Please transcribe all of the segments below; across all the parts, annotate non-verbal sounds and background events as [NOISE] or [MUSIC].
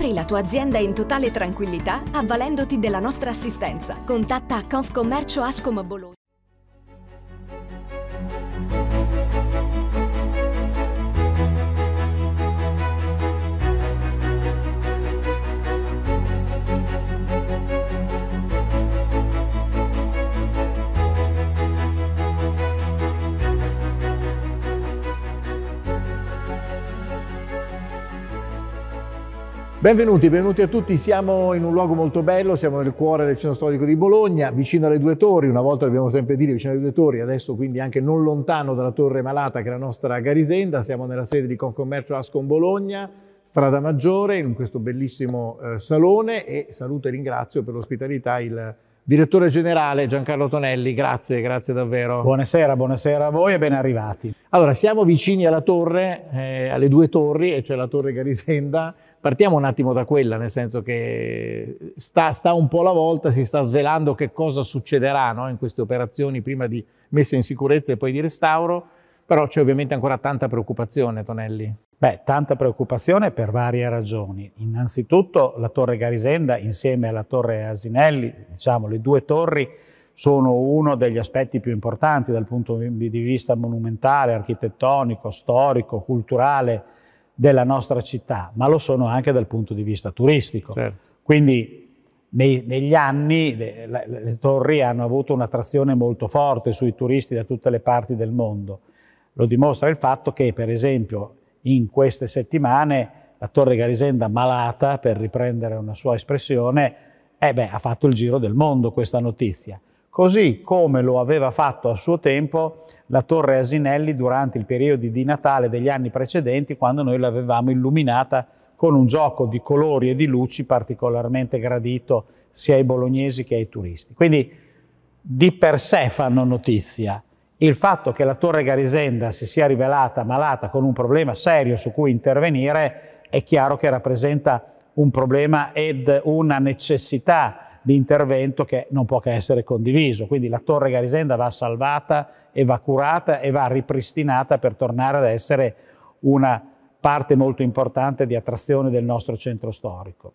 Apri la tua azienda in totale tranquillità avvalendoti della nostra assistenza. Contatta Confcommercio Ascom Bologna. Benvenuti, benvenuti a tutti. Siamo in un luogo molto bello, siamo nel cuore del centro storico di Bologna, vicino alle due torri, una volta dobbiamo sempre dire vicino alle due torri, adesso quindi anche non lontano dalla Torre Malata che è la nostra Garisenda, siamo nella sede di Confcommercio Ascon Bologna, Strada Maggiore, in questo bellissimo eh, salone e saluto e ringrazio per l'ospitalità il Direttore generale Giancarlo Tonelli, grazie, grazie davvero. Buonasera, buonasera a voi e ben arrivati. Allora, siamo vicini alla torre, eh, alle due torri, e cioè la torre Garisenda, partiamo un attimo da quella, nel senso che sta, sta un po' la volta, si sta svelando che cosa succederà no, in queste operazioni prima di messa in sicurezza e poi di restauro, però c'è ovviamente ancora tanta preoccupazione, Tonelli. Beh, tanta preoccupazione per varie ragioni. Innanzitutto la torre Garisenda insieme alla torre Asinelli, diciamo le due torri, sono uno degli aspetti più importanti dal punto di vista monumentale, architettonico, storico, culturale della nostra città, ma lo sono anche dal punto di vista turistico. Certo. Quindi nei, negli anni le, le, le, torri hanno avuto un'attrazione molto forte sui turisti da tutte le parti del mondo. Lo dimostra il fatto che, per esempio, in queste settimane la Torre Garisenda malata, per riprendere una sua espressione, eh beh, ha fatto il giro del mondo questa notizia così come lo aveva fatto a suo tempo la torre Asinelli durante il periodo di Natale degli anni precedenti, quando noi l'avevamo illuminata con un gioco di colori e di luci particolarmente gradito sia ai bolognesi che ai turisti. Quindi di per sé fanno notizia. Il fatto che la torre Garisenda si sia rivelata malata con un problema serio su cui intervenire è chiaro che rappresenta un problema ed una necessità di intervento che non può che essere condiviso. Quindi la torre Garisenda va salvata e va curata e va ripristinata per tornare ad essere una parte molto importante di attrazione del nostro centro storico.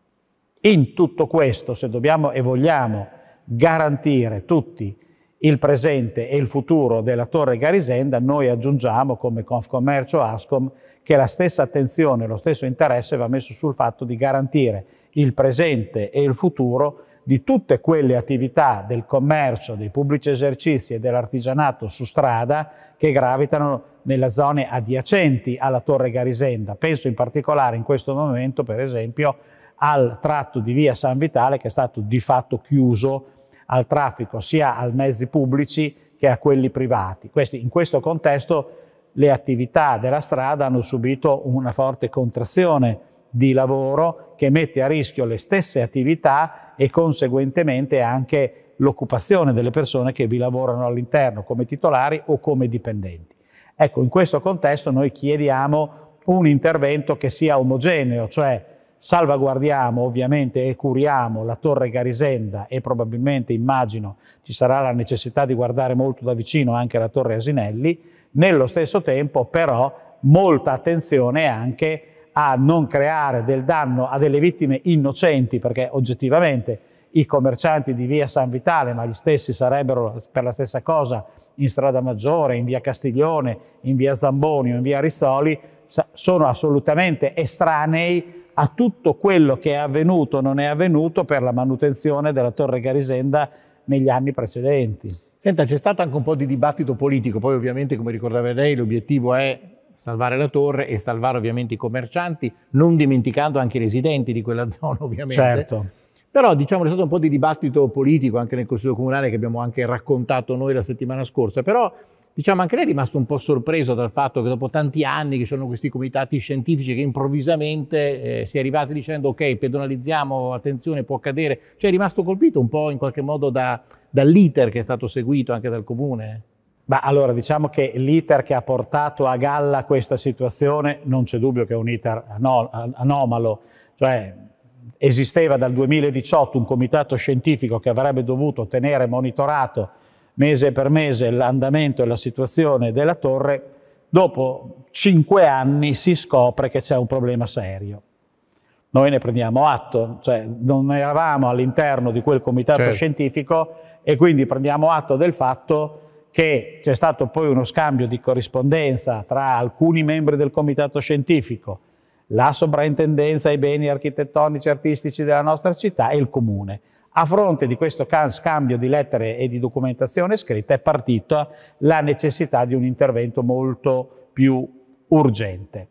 In tutto questo, se dobbiamo e vogliamo garantire tutti il presente e il futuro della Torre Garisenda, noi aggiungiamo come Confcommercio Ascom che la stessa attenzione, lo stesso interesse va messo sul fatto di garantire il presente e il futuro di tutte quelle attività del commercio, dei pubblici esercizi e dell'artigianato su strada che gravitano nelle zone adiacenti alla Torre Garisenda. Penso in particolare in questo momento, per esempio, al tratto di via San Vitale che è stato di fatto chiuso al traffico sia ai mezzi pubblici che a quelli privati. Questi, in questo contesto le attività della strada hanno subito una forte contrazione di lavoro che mette a rischio le stesse attività e conseguentemente anche l'occupazione delle persone che vi lavorano all'interno come titolari o come dipendenti. Ecco, in questo contesto noi chiediamo un intervento che sia omogeneo, cioè salvaguardiamo ovviamente e curiamo la torre Garisenda e probabilmente immagino ci sarà la necessità di guardare molto da vicino anche la torre Asinelli, nello stesso tempo però molta attenzione anche a non creare del danno a delle vittime innocenti, perché oggettivamente i commercianti di via San Vitale, ma gli stessi sarebbero per la stessa cosa in strada Maggiore, in via Castiglione, in via Zamboni o in via Rizzoli, sono assolutamente estranei a tutto quello che è avvenuto o non è avvenuto per la manutenzione della Torre Garisenda negli anni precedenti. Senta, c'è stato anche un po' di dibattito politico, poi ovviamente come ricordava lei l'obiettivo è salvare la torre e salvare ovviamente i commercianti, non dimenticando anche i residenti di quella [LAUGHS] zona ovviamente. Certo. Però diciamo c'è stato un po' di dibattito politico anche nel Consiglio Comunale che abbiamo anche raccontato noi la settimana scorsa, però diciamo anche lei è rimasto un po' sorpreso dal fatto che dopo tanti anni che sono questi comitati scientifici che improvvisamente eh, si è arrivati dicendo ok pedonalizziamo, attenzione può accadere, cioè è rimasto colpito un po' in qualche modo da, dall'iter che è stato seguito anche dal Comune. Ma allora diciamo che l'iter che ha portato a galla questa situazione non c'è dubbio che è un iter anomalo, cioè esisteva dal 2018 un comitato scientifico che avrebbe dovuto tenere monitorato mese per mese l'andamento e la situazione della torre, dopo cinque anni si scopre che c'è un problema serio. Noi ne prendiamo atto, cioè non eravamo all'interno di quel comitato certo. scientifico e quindi prendiamo atto del fatto che c'è stato poi uno scambio di corrispondenza tra alcuni membri del comitato scientifico, la sovrintendenza ai beni architettonici e artistici della nostra città e il comune. A fronte di questo scambio di lettere e di documentazione scritta è partita la necessità di un intervento molto più urgente.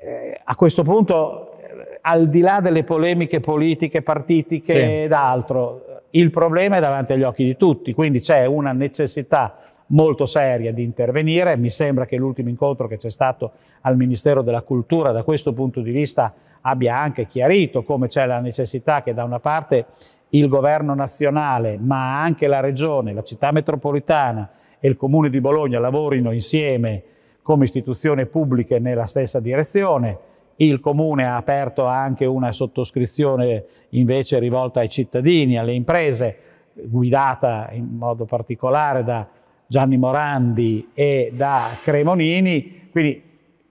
Eh, a questo punto, al di là delle polemiche politiche, partitiche sì. ed altro, il problema è davanti agli occhi di tutti, quindi c'è una necessità molto seria di intervenire. Mi sembra che l'ultimo incontro che c'è stato al Ministero della Cultura da questo punto di vista abbia anche chiarito come c'è la necessità che da una parte il governo nazionale, ma anche la regione, la città metropolitana e il comune di Bologna lavorino insieme come istituzioni pubbliche nella stessa direzione il Comune ha aperto anche una sottoscrizione invece rivolta ai cittadini, alle imprese, guidata in modo particolare da Gianni Morandi e da Cremonini, quindi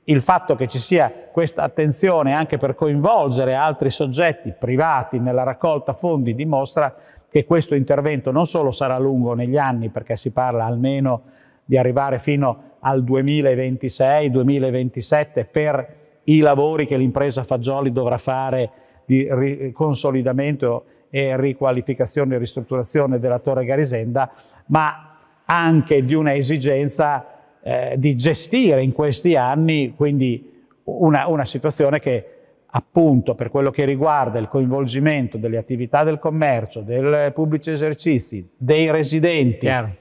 il fatto che ci sia questa attenzione anche per coinvolgere altri soggetti privati nella raccolta fondi dimostra che questo intervento non solo sarà lungo negli anni, perché si parla almeno di arrivare fino al 2026-2027 per i lavori che l'impresa Fagioli dovrà fare di consolidamento e riqualificazione e ristrutturazione della Torre Garisenda, ma anche di un'esigenza eh, di gestire in questi anni quindi una, una situazione che appunto per quello che riguarda il coinvolgimento delle attività del commercio, dei pubblici esercizi, dei residenti, Chiaro.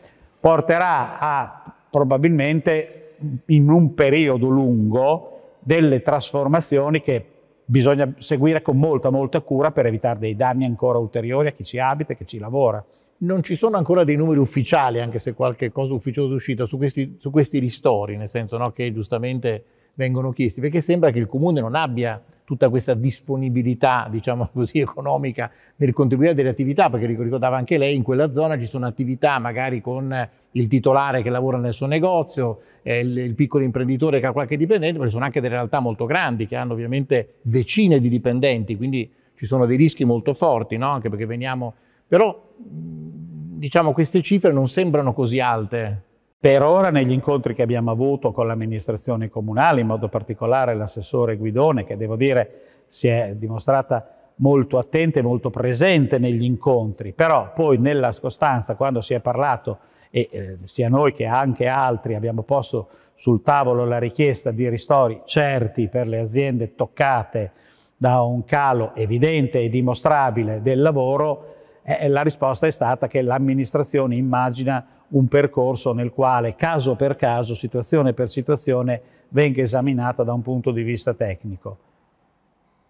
porterà a probabilmente in un periodo lungo delle trasformazioni che bisogna seguire con molta, molta cura per evitare dei danni ancora ulteriori a chi ci abita e che ci lavora. Non ci sono ancora dei numeri ufficiali, anche se qualche cosa ufficiosa è uscita, su questi, su questi ristori, nel senso no, che giustamente vengono chiesti, perché sembra che il comune non abbia tutta questa disponibilità, diciamo così, [LAUGHS] economica nel contribuire a delle attività, perché ricordava anche lei, in quella zona ci sono attività magari con il titolare che lavora nel suo negozio, eh, il, piccolo imprenditore che ha qualche dipendente, perché sono anche delle realtà molto grandi che hanno ovviamente decine di dipendenti, quindi ci sono dei rischi molto forti, no? anche perché veniamo... Però, diciamo, queste cifre non sembrano così alte per ora negli incontri che abbiamo avuto con l'amministrazione comunale, in modo particolare l'assessore Guidone, che devo dire si è dimostrata molto attenta e molto presente negli incontri, però poi nella scostanza quando si è parlato e eh, sia noi che anche altri abbiamo posto sul tavolo la richiesta di ristori certi per le aziende toccate da un calo evidente e dimostrabile del lavoro, eh, la risposta è stata che l'amministrazione immagina un percorso nel quale caso per caso, situazione per situazione, venga esaminata da un punto di vista tecnico.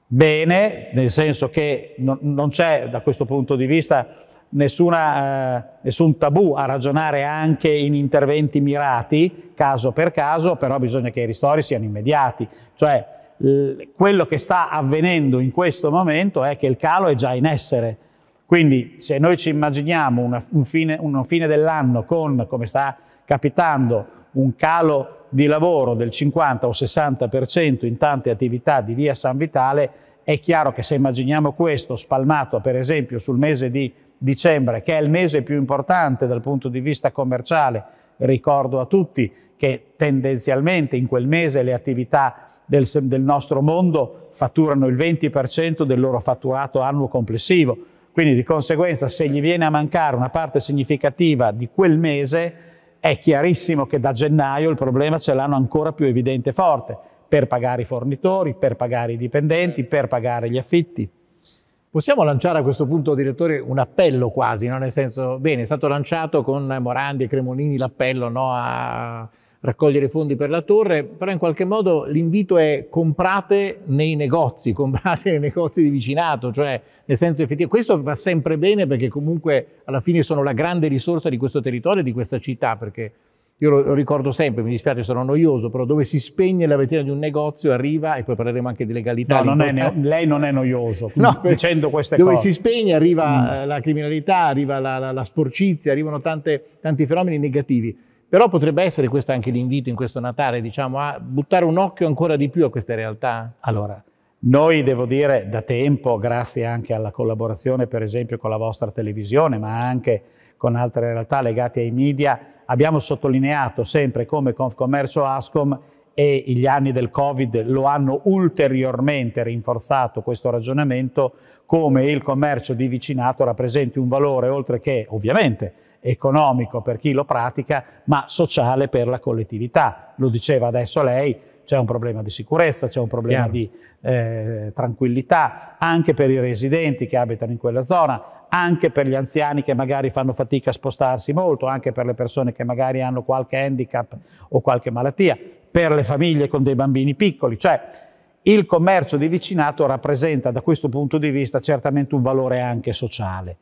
Bene, nel senso che non c'è da questo punto di vista nessuna, eh, nessun tabù a ragionare anche in interventi mirati, caso per caso, però bisogna che i ristori siano immediati. Cioè, quello che sta avvenendo in questo momento è che il calo è già in essere quindi se noi ci immaginiamo una, un fine, fine dell'anno con, come sta capitando, un calo di lavoro del 50 o 60% in tante attività di via San Vitale, è chiaro che se immaginiamo questo spalmato per esempio sul mese di dicembre, che è il mese più importante dal punto di vista commerciale, ricordo a tutti che tendenzialmente in quel mese le attività del, del nostro mondo fatturano il 20% del loro fatturato annuo complessivo, quindi di conseguenza se gli viene a mancare una parte significativa di quel mese, è chiarissimo che da gennaio il problema ce l'hanno ancora più evidente e forte, per pagare i fornitori, per pagare i dipendenti, per pagare gli affitti. Possiamo lanciare a questo punto, direttore, un appello quasi, no? nel senso, bene, è stato lanciato con Morandi e Cremolini l'appello no, a raccogliere fondi per la torre, però in qualche modo l'invito è comprate nei negozi, [LAUGHS] comprate nei negozi di vicinato, cioè nel senso effettivo, questo va sempre bene perché comunque alla fine sono la grande risorsa di questo territorio e di questa città, perché io lo, ricordo sempre, mi dispiace sono noioso, però dove si spegne la vetrina di un negozio arriva, e poi parleremo anche di legalità. No, non è, lei non è noioso no, dicendo queste dove cose. Dove si spegne arriva mm. Eh, la criminalità, arriva la, la, la sporcizia, arrivano tante, tanti fenomeni negativi. Però potrebbe essere questo anche l'invito in questo Natale, diciamo, a buttare un occhio ancora di più a queste realtà. Allora, noi devo dire da tempo, grazie anche alla collaborazione per esempio con la vostra televisione, ma anche con altre realtà legate ai media, abbiamo sottolineato sempre come Confcommercio Ascom e gli anni del Covid lo hanno ulteriormente rinforzato questo ragionamento come il commercio di vicinato rappresenti un valore oltre che ovviamente economico per chi lo pratica, ma sociale per la collettività. Lo diceva adesso lei, c'è un problema di sicurezza, c'è un problema Chiaro. di eh, tranquillità, anche per i residenti che abitano in quella zona, anche per gli anziani che magari fanno fatica a spostarsi molto, anche per le persone che magari hanno qualche handicap o qualche malattia, per le famiglie con dei bambini piccoli. Cioè, il commercio di vicinato rappresenta da questo punto di vista certamente un valore anche sociale.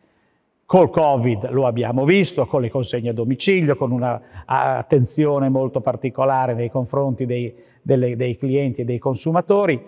Col Covid lo abbiamo visto, con le consegne a domicilio, con un'attenzione molto particolare nei confronti dei, delle, dei clienti e dei consumatori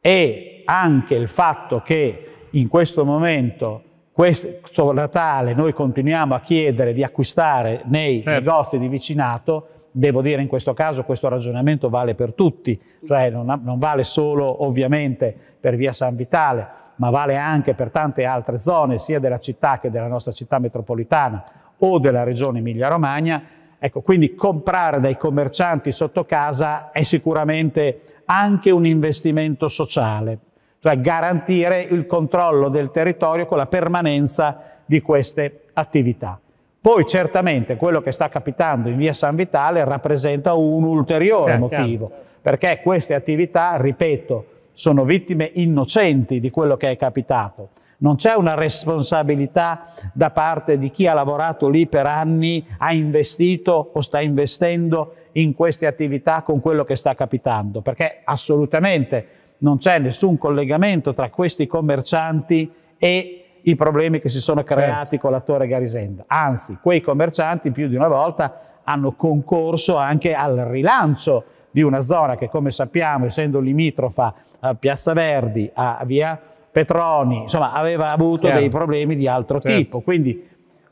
e anche il fatto che in questo momento questo Natale noi continuiamo a chiedere di acquistare nei certo. negozi di vicinato, devo dire in questo caso questo ragionamento vale per tutti, cioè non, non vale solo ovviamente per via San Vitale, ma vale anche per tante altre zone, sia della città che della nostra città metropolitana o della regione Emilia-Romagna. Ecco, quindi comprare dai commercianti sotto casa è sicuramente anche un investimento sociale, cioè garantire il controllo del territorio con la permanenza di queste attività. Poi certamente quello che sta capitando in via San Vitale rappresenta un ulteriore motivo, perché queste attività, ripeto, sono vittime innocenti di quello che è capitato. Non c'è una responsabilità da parte di chi ha lavorato lì per anni, ha investito o sta investendo in queste attività con quello che sta capitando, perché assolutamente non c'è nessun collegamento tra questi commercianti e i problemi che si sono certo. creati certo. con l'attore Garisenda. Anzi, quei commercianti più di una volta hanno concorso anche al rilancio di una zona che come sappiamo, essendo limitrofa a Piazza Verdi, a via Petroni, insomma aveva avuto certo. dei problemi di altro certo. tipo. Quindi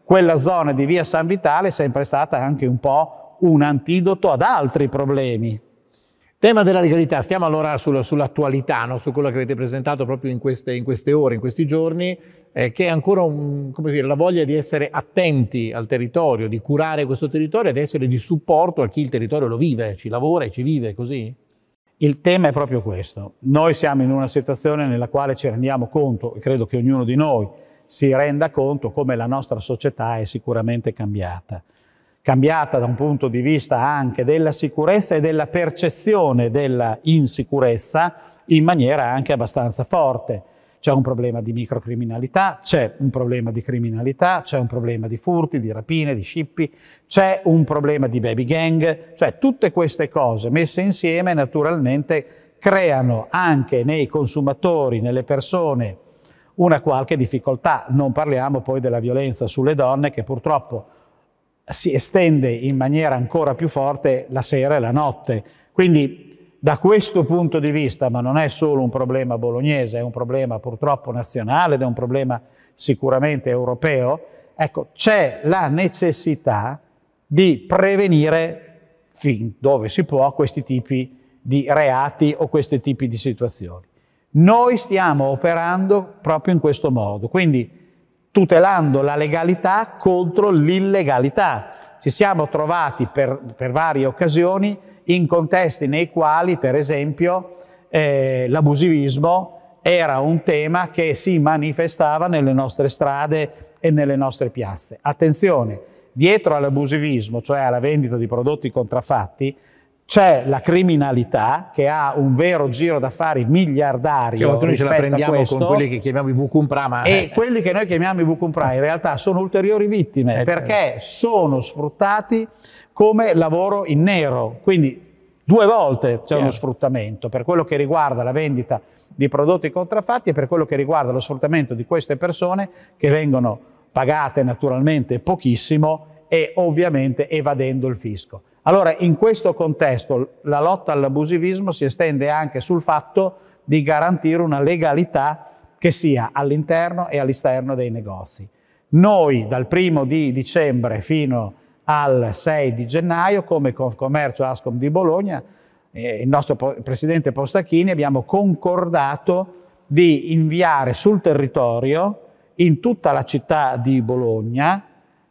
quella zona di via San Vitale è sempre stata anche un po' un antidoto ad altri problemi Tema della legalità, stiamo allora sulla, sull'attualità, no? su quello che avete presentato proprio in queste, in queste ore, in questi giorni, eh, che è ancora un, dire, la voglia di essere attenti al territorio, di curare questo territorio ed essere di supporto a chi il territorio lo vive, ci lavora e ci vive così? Il tema è proprio questo. Noi siamo in una situazione nella quale ci rendiamo conto, e credo che ognuno di noi si renda conto come la nostra società è sicuramente cambiata cambiata da un punto di vista anche della sicurezza e della percezione della insicurezza in maniera anche abbastanza forte. C'è un problema di microcriminalità, c'è un problema di criminalità, c'è un problema di furti, di rapine, di scippi, c'è un problema di baby gang, cioè tutte queste cose messe insieme naturalmente creano anche nei consumatori, nelle persone, una qualche difficoltà. Non parliamo poi della violenza sulle donne che purtroppo si estende in maniera ancora più forte la sera e la notte. Quindi da questo punto di vista, ma non è solo un problema bolognese, è un problema purtroppo nazionale ed è un problema sicuramente europeo, ecco, c'è la necessità di prevenire fin dove si può questi tipi di reati o questi tipi di situazioni. Noi stiamo operando proprio in questo modo, quindi tutelando la legalità contro l'illegalità. Ci siamo trovati per, per, varie occasioni in contesti nei quali, per esempio, eh, l'abusivismo era un tema che si manifestava nelle nostre strade e nelle nostre piazze. Attenzione, dietro all'abusivismo, cioè alla vendita di prodotti contraffatti, c'è la criminalità che ha un vero giro d'affari miliardario. Che noi ce la prendiamo con quelli che chiamiamo i Vucumprama. E eh. quelli che noi chiamiamo i Vucumprama in realtà sono ulteriori vittime eh, perché eh. sono sfruttati come lavoro in nero. Quindi due volte c'è uno sfruttamento per quello che riguarda la vendita di prodotti contraffatti e per quello che riguarda lo sfruttamento di queste persone che vengono pagate naturalmente pochissimo e ovviamente evadendo il fisco. Allora, in questo contesto, la lotta all'abusivismo si estende anche sul fatto di garantire una legalità che sia all'interno e all'esterno dei negozi. Noi dal primo di dicembre fino al 6 di gennaio, come Confcommercio Ascom di Bologna, eh, il nostro presidente Postachini abbiamo concordato di inviare sul territorio, in tutta la città di Bologna,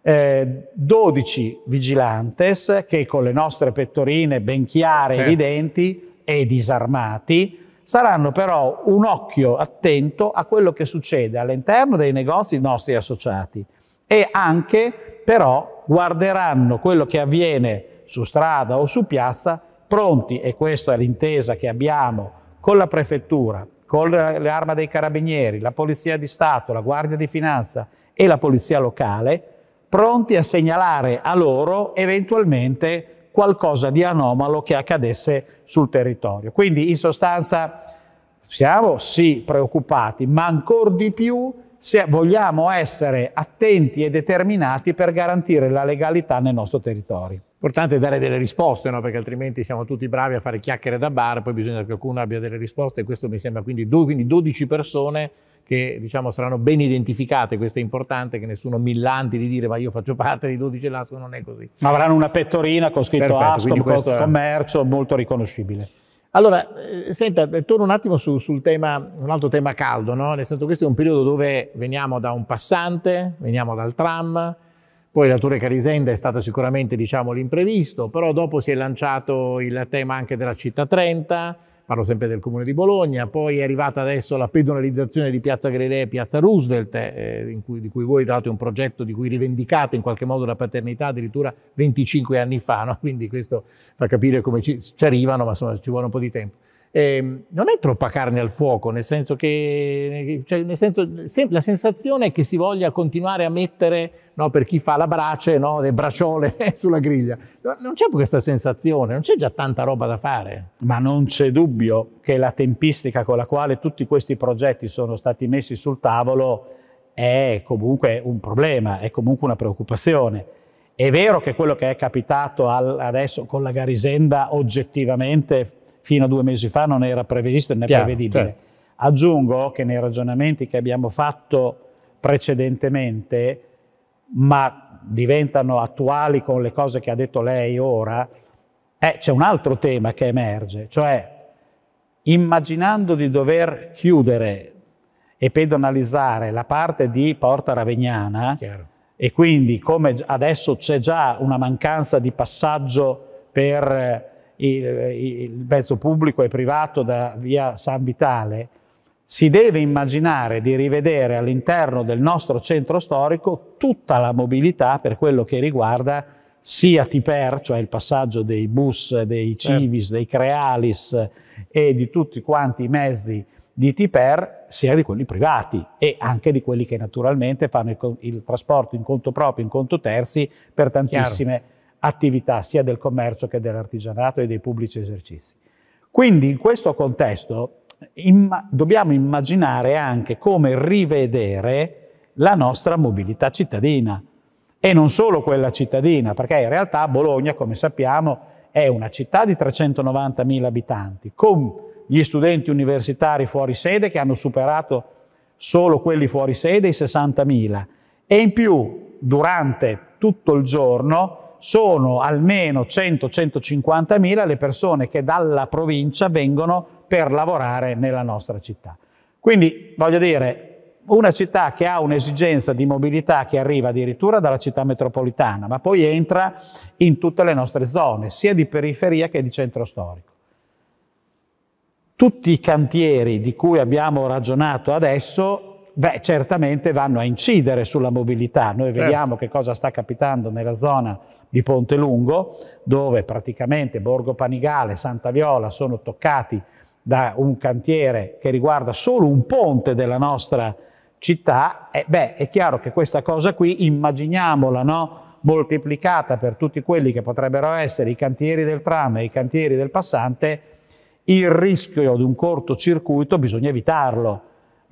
eh, 12 vigilantes che con le nostre pettorine ben chiare e evidenti e disarmati saranno però un occhio attento a quello che succede all'interno dei negozi nostri associati e anche però guarderanno quello che avviene su strada o su piazza pronti, e questa è l'intesa che abbiamo con la prefettura, con l'arma dei carabinieri, la polizia di Stato, la guardia di finanza e la polizia locale, pronti a segnalare a loro eventualmente qualcosa di anomalo che accadesse sul territorio. Quindi in sostanza siamo sì preoccupati, ma ancor di più se vogliamo essere attenti e determinati per garantire la legalità nel nostro territorio. Importante dare delle risposte, no? perché altrimenti siamo tutti bravi a fare chiacchiere da bar, poi bisogna che qualcuno abbia delle risposte e questo mi sembra quindi, do, quindi 12 persone che diciamo, saranno ben identificate, questo è importante, che nessuno millanti di dire ma io faccio parte di 12 Lasco, non è così. Ma avranno una pettorina con scritto ASCO, Ascom, questo... commercio, molto riconoscibile. Allora, eh, senta, eh, torno un attimo su, sul tema, un altro tema caldo, no? nel senso questo è un periodo dove veniamo da un passante, veniamo dal tram, poi la Torre Carisenda è stato sicuramente diciamo, l'imprevisto, però dopo si è lanciato il tema anche della città 30, parlo sempre del comune di Bologna, poi è arrivata adesso la pedonalizzazione di Piazza Galilea e Piazza Roosevelt, eh, cui, di cui voi date un progetto di cui rivendicate in qualche modo la paternità addirittura 25 anni fa, no? quindi questo fa capire come ci, ci arrivano, ma insomma ci vuole un po' di tempo eh, non è troppa carne al fuoco, nel senso che cioè, nel senso, la sensazione è che si voglia continuare a mettere no, per chi fa la brace, no, le bracciole [LAUGHS] sulla griglia. Non c'è questa sensazione, non c'è già tanta roba da fare. Ma non c'è dubbio che la tempistica con la quale tutti questi progetti sono stati messi sul tavolo è comunque un problema, è comunque una preoccupazione. È vero che quello che è capitato adesso con la Garisenda oggettivamente fino a due mesi fa non era previsto né Chiaro, prevedibile. Certo. Aggiungo che nei ragionamenti che abbiamo fatto precedentemente, ma diventano attuali con le cose che ha detto lei ora, eh, c'è un altro tema che emerge, cioè immaginando di dover chiudere e pedonalizzare la parte di Porta Ravegnana Chiaro. e quindi come adesso c'è già una mancanza di passaggio per il, il mezzo pubblico e privato da via San Vitale, si deve immaginare di rivedere all'interno del nostro centro storico tutta la mobilità per quello che riguarda sia Tiper, cioè il passaggio dei bus, dei certo. civis, dei crealis e di tutti quanti i mezzi di Tiper, sia di quelli privati e anche di quelli che naturalmente fanno il, il trasporto in conto proprio, in conto terzi per tantissime Chiaro attività sia del commercio che dell'artigianato e dei pubblici esercizi. Quindi in questo contesto imma dobbiamo immaginare anche come rivedere la nostra mobilità cittadina e non solo quella cittadina, perché in realtà Bologna, come sappiamo, è una città di 390.000 abitanti, con gli studenti universitari fuori sede che hanno superato solo quelli fuori sede i 60.000 e in più durante tutto il giorno sono almeno 100-150 mila le persone che dalla provincia vengono per lavorare nella nostra città. Quindi, voglio dire, una città che ha un'esigenza di mobilità che arriva addirittura dalla città metropolitana, ma poi entra in tutte le nostre zone, sia di periferia che di centro storico. Tutti i cantieri di cui abbiamo ragionato adesso beh, certamente vanno a incidere sulla mobilità. Noi certo. vediamo che cosa sta capitando nella zona di Ponte Lungo, dove praticamente Borgo Panigale, Santa Viola sono toccati da un cantiere che riguarda solo un ponte della nostra città, eh, beh, è chiaro che questa cosa qui, immaginiamola, no? moltiplicata per tutti quelli che potrebbero essere i cantieri del tram e i cantieri del passante, il rischio di un cortocircuito bisogna evitarlo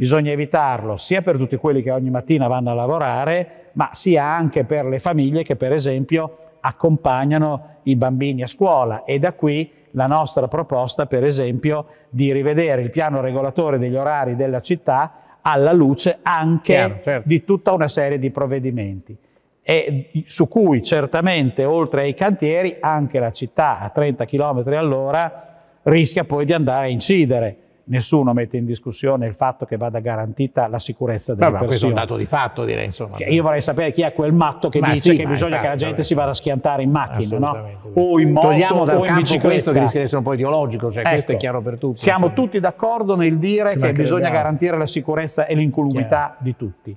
Bisogna evitarlo sia per tutti quelli che ogni mattina vanno a lavorare, ma sia anche per le famiglie che per esempio accompagnano i bambini a scuola e da qui la nostra proposta per esempio di rivedere il piano regolatore degli orari della città alla luce anche Chiaro, certo. di tutta una serie di provvedimenti e su cui certamente oltre ai cantieri anche la città a 30 km all'ora rischia poi di andare a incidere nessuno mette in discussione il fatto che vada garantita la sicurezza delle Vabbè, persone. Questo è un dato di fatto, direi. Insomma. Cioè, io vorrei sapere chi è quel matto che ma dice sì, che bisogna infatti, che la gente si vada a schiantare in macchina, no? o in moto, Togliamo dal o in bicicletta. questo che rischia di essere un po' ideologico, cioè ecco, questo è ecco. chiaro per tutti. Siamo insomma. tutti d'accordo nel dire che bisogna garantire la sicurezza e l'incolumità di tutti.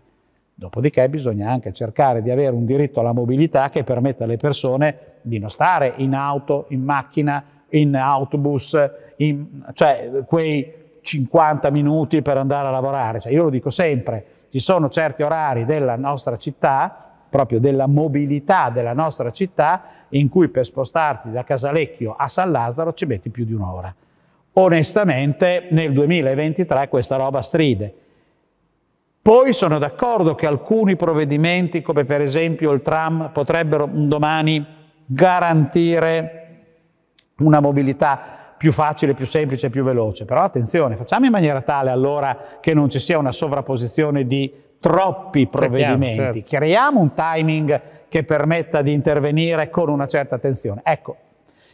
Dopodiché bisogna anche cercare di avere un diritto alla mobilità che permetta alle persone di non stare in auto, in macchina, in autobus, in, cioè quei 50 minuti per andare a lavorare. Cioè, io lo dico sempre, ci sono certi orari della nostra città, proprio della mobilità della nostra città, in cui per spostarti da Casalecchio a San Lazzaro ci metti più di un'ora. Onestamente nel 2023 questa roba stride. Poi sono d'accordo che alcuni provvedimenti, come per esempio il tram, potrebbero un domani garantire una mobilità più facile, più semplice, più veloce. Però attenzione, facciamo in maniera tale allora che non ci sia una sovrapposizione di troppi provvedimenti. Certo, certo. Creiamo un timing che permetta di intervenire con una certa attenzione. Ecco,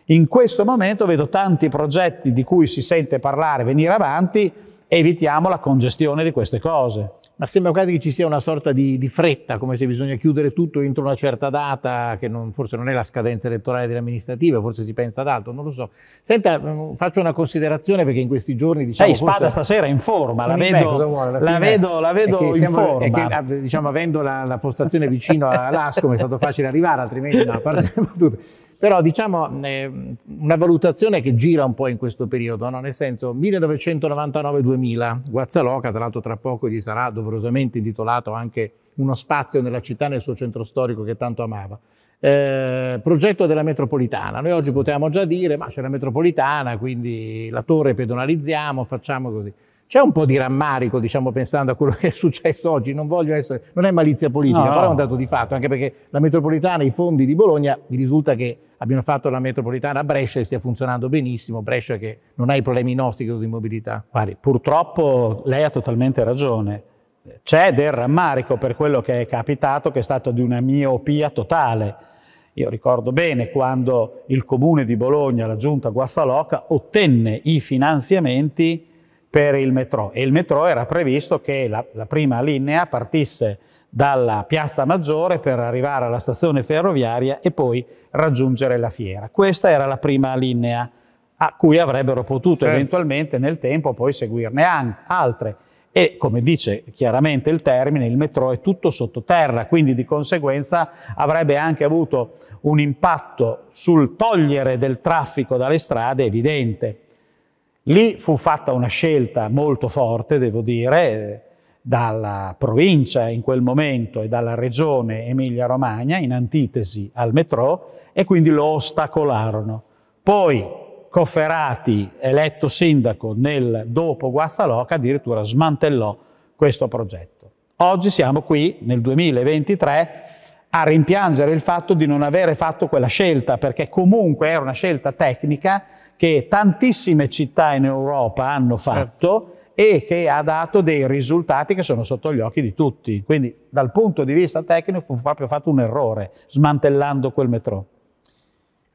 in questo momento vedo tanti progetti di cui si sente parlare venire avanti, evitiamo la congestione di queste cose ma sembra quasi che ci sia una sorta di, di, fretta, come se bisogna chiudere tutto entro una certa data, che non, forse non è la scadenza elettorale dell'amministrativa, forse si pensa ad altro, non lo so. Senta, mm, faccio una considerazione perché in questi giorni... Diciamo, Ehi, Spada forse, stasera in forma, la vedo, me, vuole, la vedo, la vedo, in siamo, forma. Che, ah, diciamo, avendo la, la postazione vicino all'ASCOM è stato facile arrivare, altrimenti no, a parte le [LAUGHS] Però diciamo una valutazione che gira un po' in questo periodo, no? nel senso 1999-2000, Guazzaloca tra l'altro tra poco gli sarà doverosamente intitolato anche uno spazio nella città, nel suo centro storico che tanto amava. Eh, progetto della metropolitana. Noi oggi potevamo già dire, ma c'è la metropolitana, quindi la torre pedonalizziamo, facciamo così. C'è un po' di rammarico, diciamo, pensando a quello [LAUGHS] che è successo oggi, non voglio essere, non è malizia politica, no, però è un dato di fatto, anche perché la metropolitana, i fondi di Bologna, mi risulta che abbiano fatto la metropolitana a Brescia e stia funzionando benissimo, Brescia che non ha i problemi nostri di mobilità. Guardi, purtroppo lei ha totalmente ragione, c'è del rammarico per quello che è capitato, che è stato di una miopia totale. Io ricordo bene quando il comune di Bologna, la giunta Guassaloca, ottenne i finanziamenti per il metro e il metro era previsto che la, la prima linea partisse dalla piazza maggiore per arrivare alla stazione ferroviaria e poi raggiungere la fiera. Questa era la prima linea a cui avrebbero potuto certo. eventualmente nel tempo poi seguirne altre. E come dice chiaramente il termine, il metro è tutto sottoterra, quindi di conseguenza avrebbe anche avuto un impatto sul togliere del traffico dalle strade evidente. Lì fu fatta una scelta molto forte, devo dire, dalla provincia in quel momento e dalla regione Emilia-Romagna, in antitesi al metrò, e quindi lo ostacolarono. Poi Cofferati, eletto sindaco nel dopo Guastaloca, addirittura smantellò questo progetto. Oggi siamo qui, nel 2023, a rimpiangere il fatto di non avere fatto quella scelta, perché comunque era una scelta tecnica che tantissime città in Europa hanno certo. fatto e che ha dato dei risultati che sono sotto gli occhi di tutti. Quindi dal punto di vista tecnico fu proprio fatto un errore smantellando quel metro.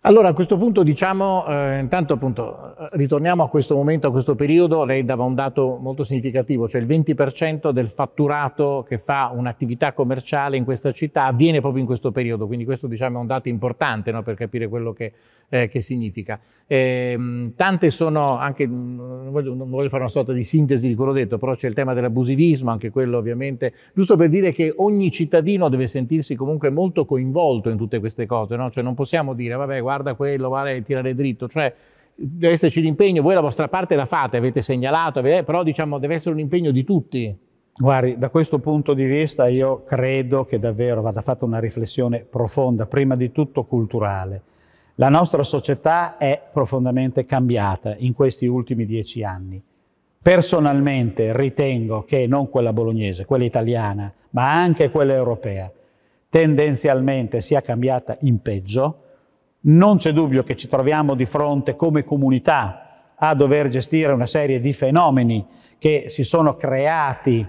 Allora a questo punto diciamo, eh, intanto appunto ritorniamo a questo momento, a questo periodo, lei dava un dato molto significativo, cioè il 20% del fatturato che fa un'attività commerciale in questa città avviene proprio in questo periodo, quindi questo diciamo è un dato importante no, per capire quello che, eh, che significa. E, ehm, tante sono anche, mm, non voglio, non voglio, fare una sorta di sintesi di quello detto, però c'è il tema dell'abusivismo, anche quello ovviamente, giusto per dire che ogni cittadino deve sentirsi comunque molto coinvolto in tutte queste cose, no? cioè non possiamo dire vabbè guarda, guarda quello, guarda, tirare dritto, cioè deve esserci l'impegno, voi la vostra parte la fate, avete segnalato, però diciamo deve essere un impegno di tutti. Guardi, da questo punto di vista io credo che davvero vada fatta una riflessione profonda, prima di tutto culturale. La nostra società è profondamente cambiata in questi ultimi dieci anni. Personalmente ritengo che non quella bolognese, quella italiana, ma anche quella europea, tendenzialmente sia cambiata in peggio, non c'è dubbio che ci troviamo di fronte come comunità a dover gestire una serie di fenomeni che si sono creati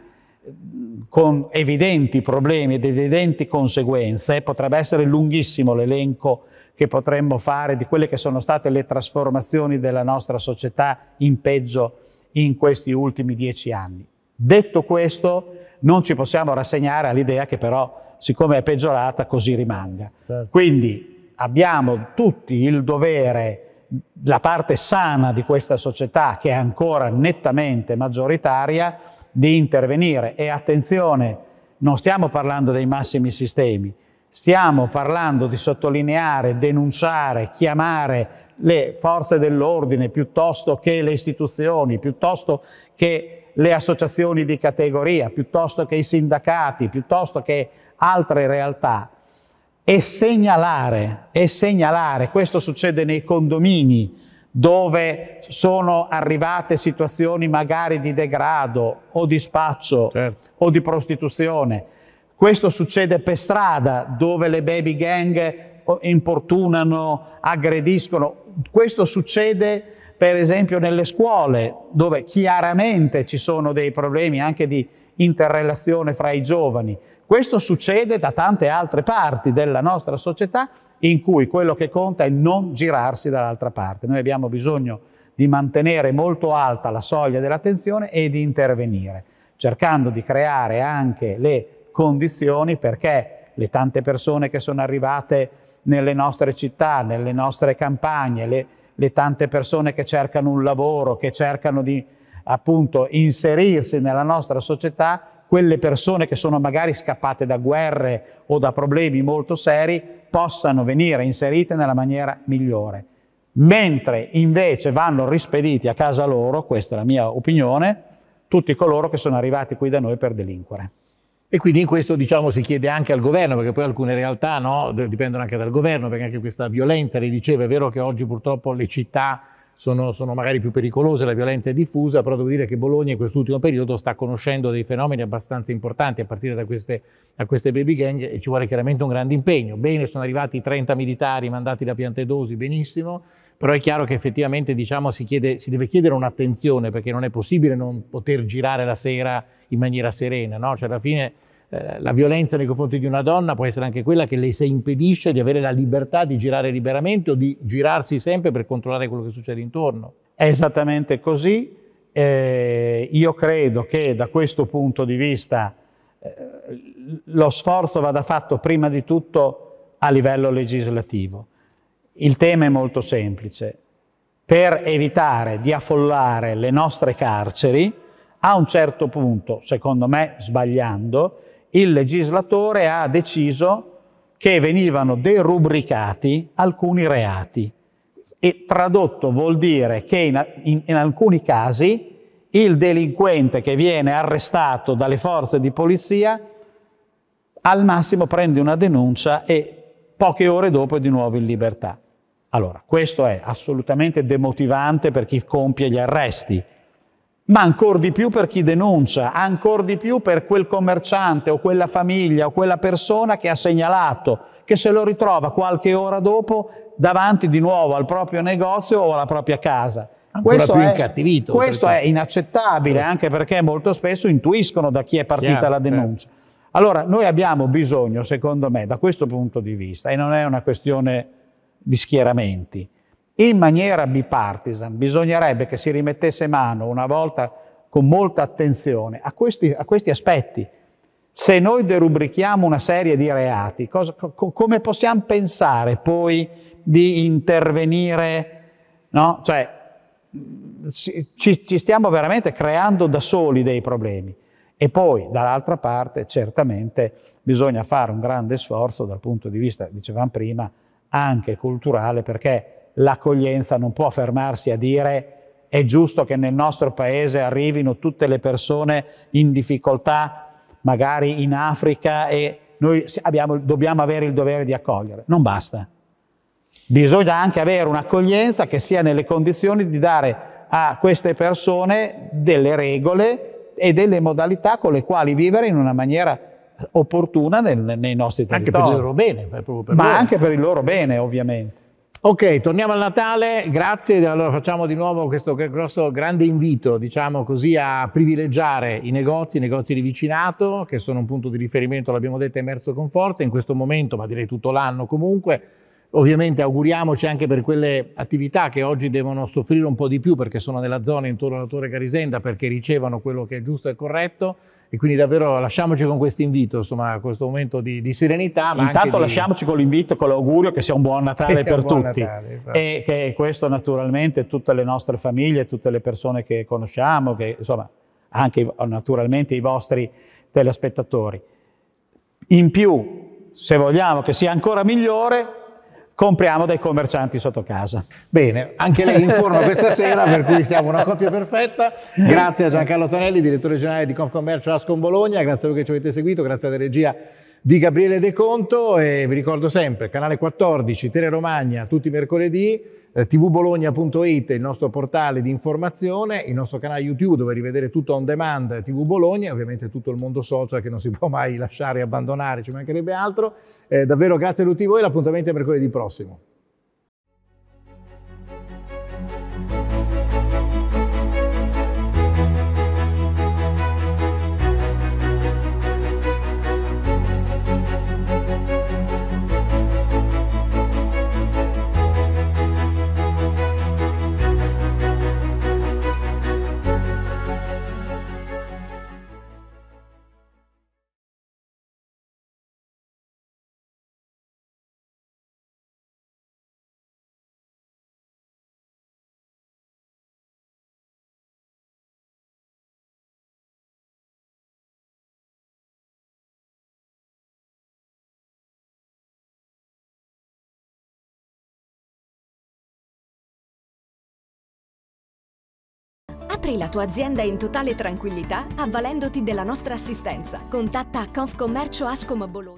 con evidenti problemi ed evidenti conseguenze. Potrebbe essere lunghissimo l'elenco che potremmo fare di quelle che sono state le trasformazioni della nostra società in peggio in questi ultimi dieci anni. Detto questo, non ci possiamo rassegnare all'idea che però, siccome è peggiorata, così rimanga. Certo. Quindi abbiamo tutti il dovere, la parte sana di questa società che è ancora nettamente maggioritaria, di intervenire. E attenzione, non stiamo parlando dei massimi sistemi, stiamo parlando di sottolineare, denunciare, chiamare le forze dell'ordine piuttosto che le istituzioni, piuttosto che le associazioni di categoria, piuttosto che i sindacati, piuttosto che altre realtà e segnalare, e segnalare. Questo succede nei condomini dove sono arrivate situazioni magari di degrado o di spaccio certo. o di prostituzione. Questo succede per strada dove le baby gang importunano, aggrediscono. Questo succede per esempio nelle scuole dove chiaramente ci sono dei problemi anche di interrelazione fra i giovani. Questo succede da tante altre parti della nostra società in cui quello che conta è non girarsi dall'altra parte. Noi abbiamo bisogno di mantenere molto alta la soglia dell'attenzione e di intervenire, cercando di creare anche le condizioni perché le tante persone che sono arrivate nelle nostre città, nelle nostre campagne, le, le tante persone che cercano un lavoro, che cercano di appunto inserirsi nella nostra società, quelle persone che sono magari scappate da guerre o da problemi molto seri possano venire inserite nella maniera migliore. Mentre invece vanno rispediti a casa loro, questa è la mia opinione, tutti coloro che sono arrivati qui da noi per delinquere. E quindi in questo diciamo, si chiede anche al governo, perché poi alcune realtà no, dipendono anche dal governo, perché anche questa violenza, le dicevo, è vero che oggi purtroppo le città sono, sono, magari più pericolose, la violenza è diffusa, però devo dire che Bologna in quest'ultimo periodo sta conoscendo dei fenomeni abbastanza importanti a partire da queste, da queste baby gang e ci vuole chiaramente un grande impegno. Bene, sono arrivati 30 militari mandati da Piantedosi, benissimo, però è chiaro che effettivamente diciamo, si, chiede, si, deve chiedere un'attenzione perché non è possibile non poter girare la sera in maniera serena, no? cioè alla fine eh, la violenza nei confronti di una donna può essere anche quella che le si impedisce di avere la libertà di girare liberamente o di girarsi sempre per controllare quello che succede intorno. È esattamente così. Eh, io credo che da questo punto di vista eh, lo sforzo vada fatto prima di tutto a livello legislativo. Il tema è molto semplice. Per evitare di affollare le nostre carceri, a un certo punto, secondo me sbagliando, il legislatore ha deciso che venivano derubricati alcuni reati e tradotto vuol dire che in, in, in alcuni casi il delinquente che viene arrestato dalle forze di polizia al massimo prende una denuncia e poche ore dopo è di nuovo in libertà. Allora, questo è assolutamente demotivante per chi compie gli arresti, ma ancora di più per chi denuncia, ancora di più per quel commerciante o quella famiglia o quella persona che ha segnalato, che se lo ritrova qualche ora dopo davanti di nuovo al proprio negozio o alla propria casa. Ancora questo più è, incattivito. Questo perché... è inaccettabile, certo. anche perché molto spesso intuiscono da chi è partita Chiaro, la certo. denuncia. Certo. Allora, noi abbiamo bisogno, secondo me, da questo punto di vista, e non è una questione di schieramenti, in maniera bipartisan, bisognerebbe che si rimettesse mano una volta con molta attenzione a questi, a questi aspetti. Se noi derubrichiamo una serie di reati, cosa, co, come possiamo pensare poi di intervenire? No? Cioè, ci, ci stiamo veramente creando da soli dei problemi. E poi, dall'altra parte, certamente bisogna fare un grande sforzo dal punto di vista, dicevamo prima, anche culturale, perché l'accoglienza non può fermarsi a dire è giusto che nel nostro paese arrivino tutte le persone in difficoltà, magari in Africa, e noi abbiamo, dobbiamo avere il dovere di accogliere. Non basta. Bisogna anche avere un'accoglienza che sia nelle condizioni di dare a queste persone delle regole e delle modalità con le quali vivere in una maniera opportuna nel, nei nostri territori. Anche per il loro bene. Per Ma bene. anche per il loro bene, ovviamente. Ok, torniamo al Natale, grazie, allora facciamo di nuovo questo grosso, grande invito, diciamo così, a privilegiare i negozi, i negozi di vicinato, che sono un punto di riferimento, l'abbiamo detto, emerso con forza, in questo momento, ma direi tutto l'anno comunque, ovviamente auguriamoci anche per quelle attività che oggi devono soffrire un po' di più perché sono nella zona intorno alla Torre Garisenda perché ricevono quello che è giusto e corretto, e quindi davvero lasciamoci con questo invito, insomma, questo momento di, di serenità. Intanto lasciamoci di... con l'invito, con l'augurio che sia un buon Natale per buon tutti. Natale, E che questo naturalmente tutte le nostre famiglie, tutte le persone che conosciamo, che, insomma, anche naturalmente i vostri telespettatori. In più, se vogliamo che sia ancora migliore, compriamo dai commercianti sotto casa. Bene, anche lei in forma questa sera, per cui siamo una coppia perfetta. Grazie a Giancarlo Tonelli, direttore generale di Confcommercio Ascon Bologna, grazie a voi che ci avete seguito, grazie alla regia di Gabriele De Conto e vi ricordo sempre, canale 14, Tele Romagna, tutti i mercoledì eh, tvbologna.it, il nostro portale di informazione, il nostro canale YouTube dove rivedere tutto on demand TV Bologna, ovviamente tutto il mondo social che non si [LAUGHS] può mai lasciare e abbandonare, ci mancherebbe altro. Eh, davvero grazie a tutti voi, l'appuntamento è mercoledì prossimo. Apri la tua azienda in totale tranquillità avvalendoti della nostra assistenza. Contatta Confcommercio Ascom Bologna.